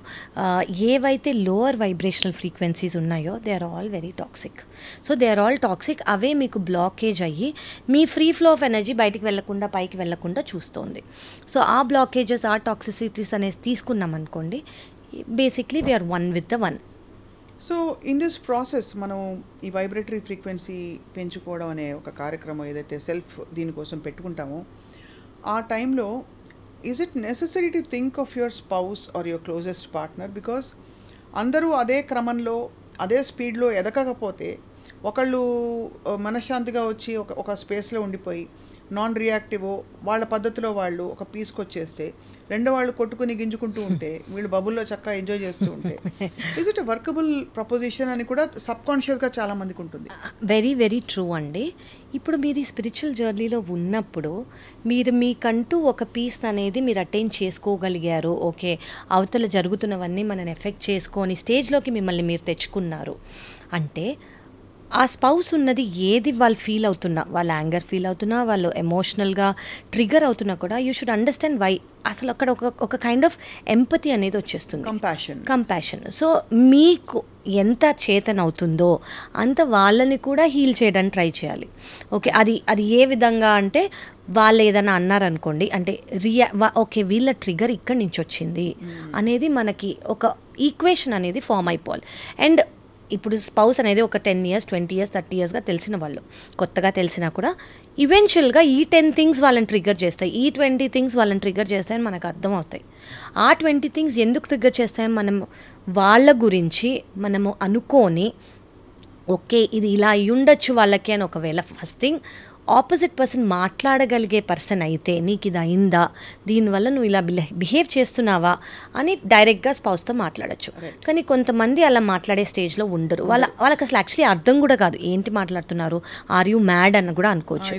B: ఏవైతే లోవర్ వైబ్రేషనల్ ఫ్రీక్వెన్సీస్ ఉన్నాయో they are all very toxic so they are all toxic అవే మీకు బ్లాకేజ్ అయ్యి మీ ఫ్రీ ఫ్లో ఆఫ్ ఎనర్జీ బయటికి వెళ్లకుండా పైకి వెళ్లకుండా చూస్తోంది సో ఆ బ్లాకేజెస్ ఆ టాక్సిసిటీస్ అనేసి తీసుకున్నాం అనుకోండి basically we are one with the one
A: so in this process మనం ఈ వైబ్రేటరీ ఫ్రీక్వెన్సీ పెంచుకోవడం అనే ఒక కార్యక్రమం ఏదైతే సెల్ఫ్ దీనికోసం పెట్టుకుంటామో ఆ టైంలో is it necessary to think of your spouse or your closest partner because అందరూ అదే క్రమంలో అదే స్పీడ్లో ఎదగకపోతే ఒకళ్ళు మనశ్శాంతిగా వచ్చి ఒక ఒక స్పేస్లో ఉండిపోయి నాన్ రియాక్టివో వాళ్ళ పద్ధతిలో వాళ్ళు ఒక వచ్చేస్తే రెండో వాళ్ళు కొట్టుకుని గింజుకుంటూ ఉంటే వీళ్ళు బబుల్లో చక్కగా ఎంజాయ్ చేస్తూ ఉంటే ఇస్ ఇట్ వర్కబుల్ ప్రపోజిషన్ అని కూడా సబ్ కాన్షియస్గా చాలా మందికి ఉంటుంది వెరీ వెరీ ట్రూ అండి ఇప్పుడు మీరు ఈ స్పిరిచువల్ జర్నీలో ఉన్నప్పుడు
B: మీరు మీకంటూ ఒక పీస్ అనేది మీరు అటైన్ చేసుకోగలిగారు ఓకే అవతల జరుగుతున్నవన్నీ మనని ఎఫెక్ట్ చేసుకొని స్టేజ్లోకి మిమ్మల్ని మీరు తెచ్చుకున్నారు అంటే ఆ స్పౌస్ ఉన్నది ఏది వాళ్ళు ఫీల్ అవుతున్నా వాళ్ళ యాంగర్ ఫీల్ అవుతున్నా వాళ్ళు ఎమోషనల్గా ట్రిగర్ అవుతున్నా కూడా యూ షుడ్ అండర్స్టాండ్ వై అసలు అక్కడ ఒక ఒక కైండ్ ఆఫ్ ఎంపతి అనేది వచ్చేస్తుంది కంపాషన్ కంపాషన్ సో మీకు ఎంత చేతనవుతుందో అంత వాళ్ళని కూడా హీల్ చేయడానికి ట్రై చేయాలి ఓకే అది అది ఏ విధంగా అంటే వాళ్ళు ఏదైనా అన్నారనుకోండి అంటే రియా ఓకే వీళ్ళ ట్రిగర్ ఇక్కడి నుంచి వచ్చింది అనేది మనకి ఒక ఈక్వేషన్ అనేది ఫామ్ అయిపోవాలి అండ్ ఇప్పుడు స్పౌస్ అనేది ఒక ten years twenty years thirty ఇయర్స్గా తెలిసిన వాళ్ళు కొత్తగా తెలిసినా కూడా ఈవెన్చువల్గా ఈ టెన్ థింగ్స్ వాళ్ళని ట్రిగ్గర్ చేస్తాయి ఈ ట్వంటీ థింగ్స్ వాళ్ళని ట్రిగ్గర్ చేస్తాయని మనకు అర్థమవుతాయి ఆ ట్వంటీ థింగ్స్ ఎందుకు ట్రిగ్గర్ చేస్తాయని మనం వాళ్ళ గురించి మనము అనుకోని ఓకే ఇది ఇలా అయ్యుండొచ్చు వాళ్ళకి అని ఒకవేళ ఫస్ట్ థింగ్ ఆపోజిట్ పర్సన్ మాట్లాడగలిగే పర్సన్ అయితే నీకు ఇది అయిందా దీనివల్ల నువ్వు ఇలా బిహేవ్ చేస్తున్నావా అని డైరెక్ట్గా స్పౌస్తో మాట్లాడచ్చు కానీ కొంతమంది అలా మాట్లాడే స్టేజ్లో ఉండరు వాళ్ళ వాళ్ళకి అసలు యాక్చువల్లీ అర్థం కూడా కాదు ఏంటి మాట్లాడుతున్నారు ఆర్ యూ మ్యాడ్ అని కూడా అనుకోవచ్చు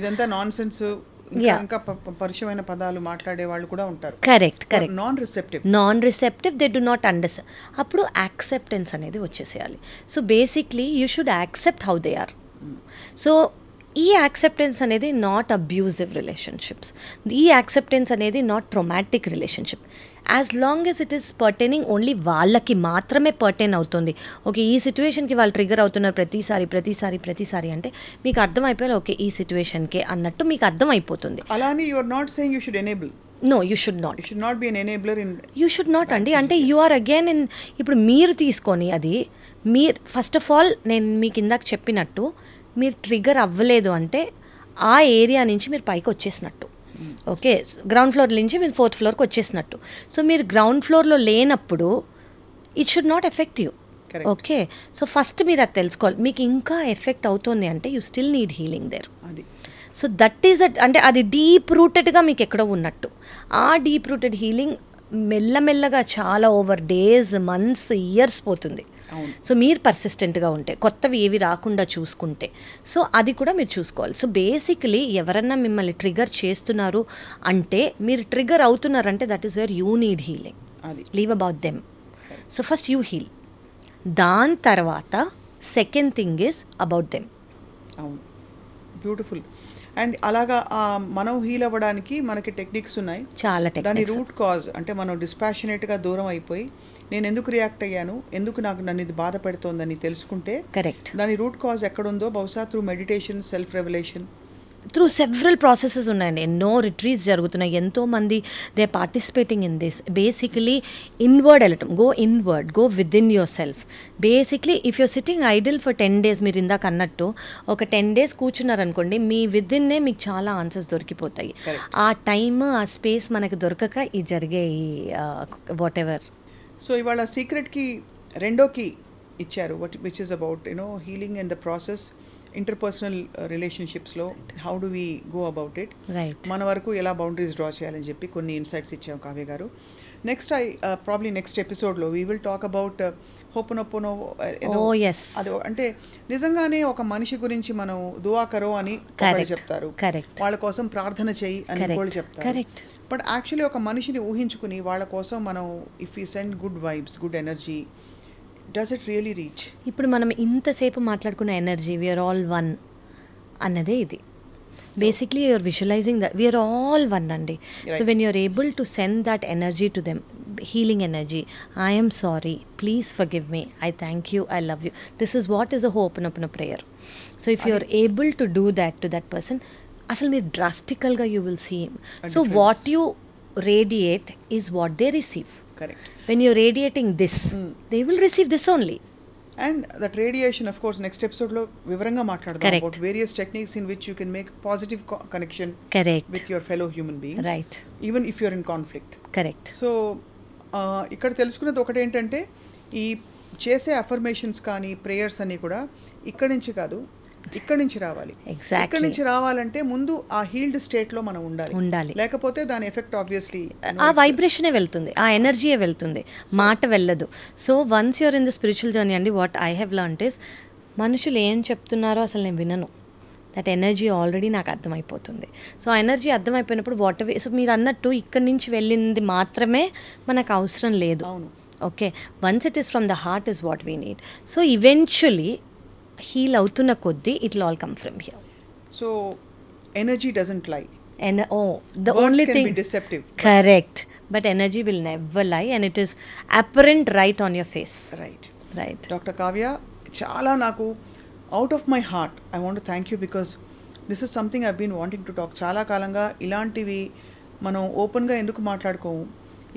A: పరుషమైన పదాలు మాట్లాడే వాళ్ళు కూడా ఉంటారు correct correct non receptive
B: non receptive they do not understand అప్పుడు యాక్సెప్టెన్స్ అనేది వచ్చేసేయాలి so basically you should accept how they are so ఈ యాక్సెప్టెన్స్ అనేది నాట్ అబ్యూజివ్ రిలేషన్షిప్స్ ఈ యాక్సెప్టెన్స్ అనేది not traumatic relationship as long as it is pertaining only వాళ్ళకి మాత్రమే pertain అవుతుంది ఓకే ఈ సిచ్యువేషన్కి వాళ్ళు ట్రిగర్ అవుతున్నారు ప్రతిసారి ప్రతిసారి ప్రతిసారి అంటే మీకు అర్థమైపోయారు ఓకే ఈ సిచ్యువేషన్కే అన్నట్టు మీకు అర్థమైపోతుంది అలానే you're not saying you should
A: enable no you should not should not be enabler in
B: you should not అండి అంటే యు ఆర్ అగైన్ ఇన్ ఇప్పుడు మీరు తీసుకొని అది మీరు ఫస్ట్ ఆఫ్ ఆల్ నేను మీకు ఇందాక చెప్పినట్టు మీరు ట్రిగర్ అవ్వలేదు అంటే ఆ ఏరియా నుంచి మీరు పైకి వచ్చేసినట్టు ఓకే గ్రౌండ్ ఫ్లోర్ నుంచి మీరు ఫోర్త్ ఫ్లోర్కి వచ్చేసినట్టు సో మీరు గ్రౌండ్ ఫ్లోర్లో లేనప్పుడు it should not affect you okay so first మీరు అది తెలుసుకోవాలి మీకు ఇంకా ఎఫెక్ట్ అవుతుంది అంటే you still need healing there అది సో దట్ ఈస్ అట్ అంటే అది డీప్ రూటెడ్గా మీకు ఎక్కడో ఉన్నట్టు ఆ డీప్ రూటెడ్ హీలింగ్ మెల్లమెల్లగా చాలా ఓవర్ డేస్ మంత్స్ ఇయర్స్ పోతుంది సో మీరు పర్సిస్టెంట్గా ఉంటే కొత్తవి ఏవి రాకుండా చూసుకుంటే సో అది కూడా మీరు చూసుకోవాలి సో బేసిక్లీ ఎవరన్నా మిమ్మల్ని ట్రిగర్ చేస్తున్నారు అంటే మీరు ట్రిగర్ అవుతున్నారంటే that is where you need healing leave about them so first you heal దాని తర్వాత second thing is about them
A: అవును బ్యూటిఫుల్ అండ్ అలాగా మనం హీల్ అవ్వడానికి మనకి టెక్నిక్స్ ఉన్నాయి చాలా దాని రూట్ కాజ్ అంటే మనం డిస్పాషనేట్గా దూరం అయిపోయి నేను ఎందుకు రియాక్ట్ అయ్యాను ఎందుకు నాకు నన్ను ఇది బాధ పెడుతోందని తెలుసుకుంటే కరెక్ట్ దాని రూట్ కాజ్ ఎక్కడుందో బహుశా through meditation self revolution through several processes ఉన్నాయండి ఎన్నో
B: రిట్రీట్స్ జరుగుతున్నాయి ఎంతోమంది they participating in this basically inward వెళ్ళటం go inward go within yourself basically if you're sitting ideal for ten days మీరు ఇందాక అన్నట్టు ఒక టెన్ డేస్ కూర్చున్నారనుకోండి మీ విద్ ఇన్నే మీకు చాలా ఆన్సర్స్ దొరికిపోతాయి ఆ టైమ్ ఆ స్పేస్ మనకు దొరకక ఈ జరిగే వాట్ ఎవర్
A: సో ఇవాళ సీక్రెట్కి రెండోకి ఇచ్చారు what which is about you know healing and the process interpersonal రిలేషన్షిప్స్లో how do we go about it మన వరకు ఎలా బౌండరీస్ డ్రా చేయాలని చెప్పి కొన్ని ఇన్సైట్స్ ఇచ్చాం Kavya garu next I probably next ఎపిసోడ్లో we will talk about Ho'oponopono అది అంటే నిజంగానే ఒక మనిషి గురించి మనం దువాకరో అని చెప్తారు వాళ్ళ కోసం ప్రార్థన చేయి అని కూడా చెప్తారు బట్ యాక్చువల్లీ ఒక మనిషిని ఊహించుకుని వాళ్ళ కోసం మనం if you send good vibes good energy does it really reach
B: ఇప్పుడు మనం ఇంతసేపు మాట్లాడుకున్న ఎనర్జీ వీఆర్ ఆల్ వన్ అన్నదే ఇది basically you're visualizing that we are all one అండి so when you're able to send that energy to them healing energy I'm sorry please forgive me I thank you I love you this is what is a Ho'oponopono prayer so if you're able to do that to that person అసలు మీరు డ్రాస్టికల్గా you will seem so what you radiate is what they receive correct when you radiating this they will receive this only
A: and that radiation of course next episode లో వివరంగా మాట్లాడదాం about various techniques in which you can make positive connection correct with your fellow human being right even if you're in conflict correct so ఇక్కడ తెలుసుకున్నది ఒకటి ఏంటంటే ఈ చేసే affirmations కానీ ప్రేయర్స్ అన్నీ కూడా ఇక్కడి నుంచి కాదు ఇక్కడ నుంచి రావాలి
B: ఇక్కడ నుంచి
A: రావాలంటే ముందు ఆ హీల్డ్ స్టేట్ లో మనం ఉండాలి ఉండాలి లేకపోతే దాని ఎఫెక్ట్ ఆబ్వియస్లీ ఆ వైబ్రేషనే
B: వెళ్తుంది ఆ ఎనర్జీయే వెళ్తుంది మాట వెళ్ళదు so once you're in the spiritual journey అండి what I have learn is మనుషులు ఏం చెప్తున్నారో అసలు నేను వినను దట్ ఎనర్జీ ఆల్రెడీ నాకు అర్థమైపోతుంది సో ఎనర్జీ అర్థమైపోయినప్పుడు వాట్ సో మీరు అన్నట్టు ఇక్కడి నుంచి వెళ్ళింది మాత్రమే మనకు అవసరం లేదు అవును okay once it is from the heart is what we need so eventually heal అవుతున్న కొద్దీ it all come from here
A: so energy doesn't lie and oh the Words only thing deceptive
B: correct but energy will never lie and it is apparent right on your face right
A: right dr kavya chala naku out of my heart i want to thank you because this is something i've been wanting to talk chala kalanga ilantivi మనం ఓపెన్గా ఎందుకు మాట్లాడుకోము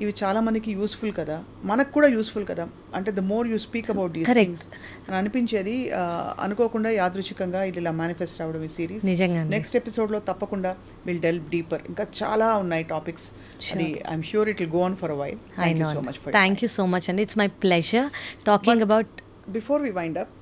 A: ఇవి చాలా మందికి useful కదా మనకు కూడా useful కదా అంటే the more you speak about these things అని అనిపించేది అనుకోకుండా యాదృచ్ఛికంగా ఇది ఇలా మేనిఫెస్ట్ అవ్వడం ఈ సిరీస్ నెక్స్ట్ ఎపిసోడ్లో తప్పకుండా విల్ డెల్ డీపర్ ఇంకా చాలా ఉన్నాయి టాపిక్స్ అది I'm sure it will go on for while thank you so much thank
B: you so much అండి it's my pleasure talking about
A: before we wind up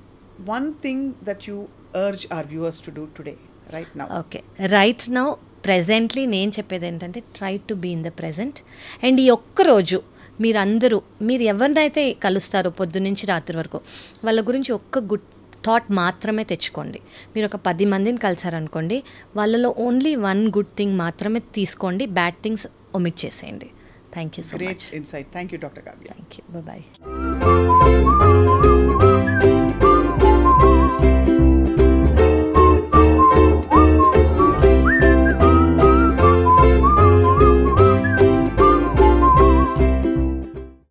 A: one thing that you urge our viewers to do today right now? Okay.
B: Right now, presently నేను చెప్పేది ఏంటంటే try to be in the present and ఈ ఒక్కరోజు మీరందరూ మీరు ఎవరినైతే కలుస్తారో పొద్దు నుంచి రాత్రి వరకు వాళ్ళ గురించి ఒక్క గుడ్ థాట్ మాత్రమే తెచ్చుకోండి మీరు ఒక పది మందిని కలిసారనుకోండి వాళ్ళలో ఓన్లీ వన్ గుడ్ థింగ్ మాత్రమే తీసుకోండి బ్యాడ్ థింగ్స్ ఒమిట్ చేసేయండి thank you so much insight thank you doctor thank you bye